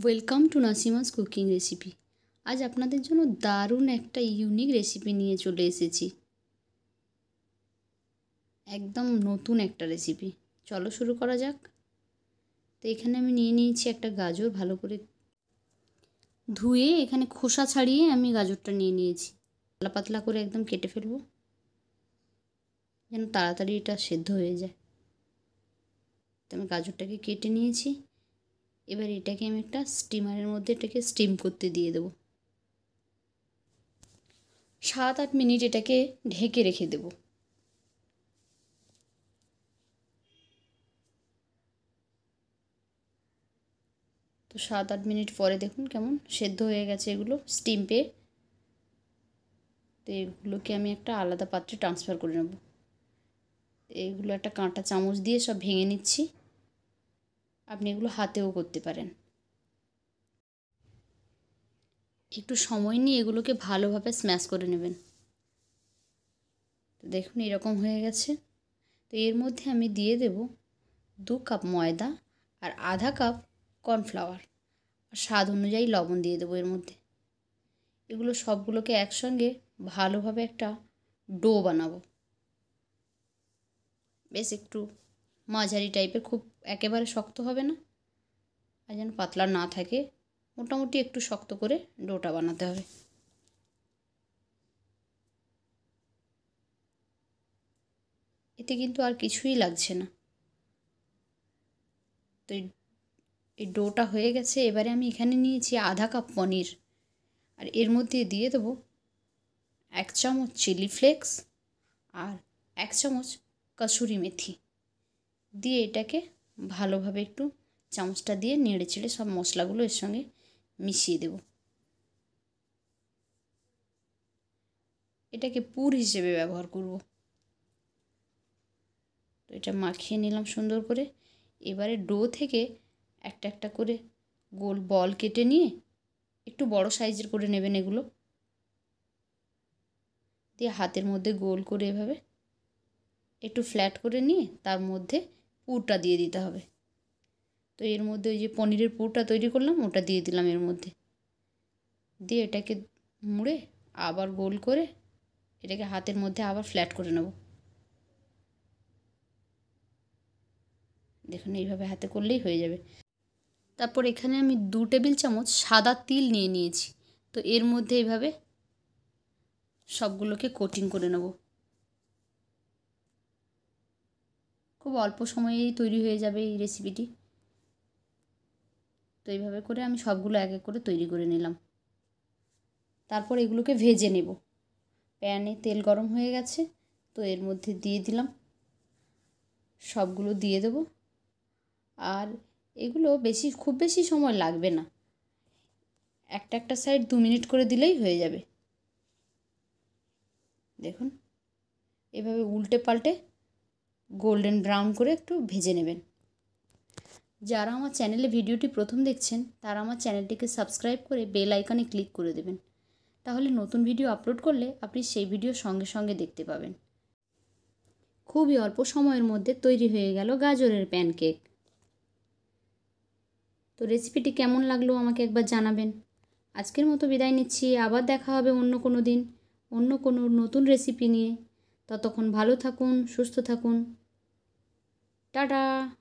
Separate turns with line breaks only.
welcome to Nasima's cooking recipe আজ আপনাদের জন্য দারুণ একটা ইউনিক রেসিপি নিয়ে চলে এসেছি একদম নতুন একটা রেসিপি চলো শুরু করা যাক তো এখানে আমি নিয়ে নিয়েছি একটা গাজর ভালো করে ধুয়ে এখানে খোসা ছাড়িয়ে আমি গাজরটা নিয়ে নিয়েছি পাতলা পাতলা করে একদম কেটে ফেলবো যেন তাড়াতাড়ি এটা সেদ্ধ হয়ে যায় তো আমি গাজরটাকে কেটে নিয়েছি এবার এটাকে আমি একটা স্টিমারের মধ্যে এটাকে স্টিম করতে দিয়ে দেবো সাত আট মিনিট এটাকে ঢেকে রেখে দেব তো সাত আট মিনিট পরে দেখুন কেমন সেদ্ধ হয়ে গেছে এগুলো স্টিম পেয়ে তো এগুলোকে আমি একটা আলাদা পাত্রে ট্রান্সফার করে নেব এগুলো একটা কাঁটা চামচ দিয়ে সব ভেঙে নিচ্ছি আপনি এগুলো হাতেও করতে পারেন একটু সময় নিয়ে এগুলোকে ভালোভাবে স্ম্যাশ করে নেবেন তো দেখুন এরকম হয়ে গেছে তো এর মধ্যে আমি দিয়ে দেব দু কাপ ময়দা আর আধা কাপ কর্নফ্লাওয়ার আর স্বাদ অনুযায়ী লবণ দিয়ে দেবো এর মধ্যে এগুলো সবগুলোকে একসঙ্গে ভালোভাবে একটা ডো বানাবো বেশ একটু মাঝারি টাইপের খুব একেবারে শক্ত হবে না আর যেন পাতলা না থাকে মোটামুটি একটু শক্ত করে ডোটা বানাতে হবে এতে কিন্তু আর কিছুই লাগছে না তো এই ডোটা হয়ে গেছে এবারে আমি এখানে নিয়েছি আধা কাপ পনির আর এর মধ্যে দিয়ে দেবো এক চামচ চিলি ফ্লেক্স আর এক চামচ কসুরি মেথি দিয়ে এটাকে ভালোভাবে একটু চামচটা দিয়ে নেড়ে ছেড়ে সব মশলাগুলো এর সঙ্গে মিশিয়ে দেব এটাকে পুর হিসেবে ব্যবহার করব তো এটা মাখিয়ে নিলাম সুন্দর করে এবারে ডো থেকে একটা একটা করে গোল বল কেটে নিয়ে একটু বড় সাইজের করে নেবেন এগুলো দিয়ে হাতের মধ্যে গোল করে এভাবে একটু ফ্ল্যাট করে নিয়ে তার মধ্যে পুরটা দিয়ে দিতে হবে তো এর মধ্যে ওই যে পনিরের পুরটা তৈরি করলাম ওটা দিয়ে দিলাম এর মধ্যে দিয়ে এটাকে মুড়ে আবার গোল করে এটাকে হাতের মধ্যে আবার ফ্ল্যাট করে নেব দেখুন এইভাবে হাতে করলেই হয়ে যাবে তারপর এখানে আমি দু টেবিল চামচ সাদা তিল নিয়ে নিয়েছি তো এর মধ্যে এইভাবে সবগুলোকে কোটিং করে নেবো খুব অল্প সময়েই তৈরি হয়ে যাবে এই রেসিপিটি তো এইভাবে করে আমি সবগুলো এক এক করে তৈরি করে নিলাম তারপর এগুলোকে ভেজে নেব প্যানে তেল গরম হয়ে গেছে তো এর মধ্যে দিয়ে দিলাম সবগুলো দিয়ে দেব আর এগুলো বেশি খুব বেশি সময় লাগবে না একটা একটা সাইড দু মিনিট করে দিলেই হয়ে যাবে দেখুন এভাবে উল্টে পাল্টে গোল্ডেন ব্রাউন করে একটু ভেজে নেবেন যারা আমার চ্যানেলে ভিডিওটি প্রথম দেখছেন তারা আমার চ্যানেলটিকে সাবস্ক্রাইব করে বেল আইকনে ক্লিক করে দেবেন তাহলে নতুন ভিডিও আপলোড করলে আপনি সেই ভিডিও সঙ্গে সঙ্গে দেখতে পাবেন খুবই অল্প সময়ের মধ্যে তৈরি হয়ে গেল গাজরের প্যানকেক তো রেসিপিটি কেমন লাগলো আমাকে একবার জানাবেন আজকের মতো বিদায় নিচ্ছি আবার দেখা হবে অন্য কোনো দিন অন্য কোনো নতুন রেসিপি নিয়ে ততক্ষণ ভালো থাকুন সুস্থ থাকুন 哒哒。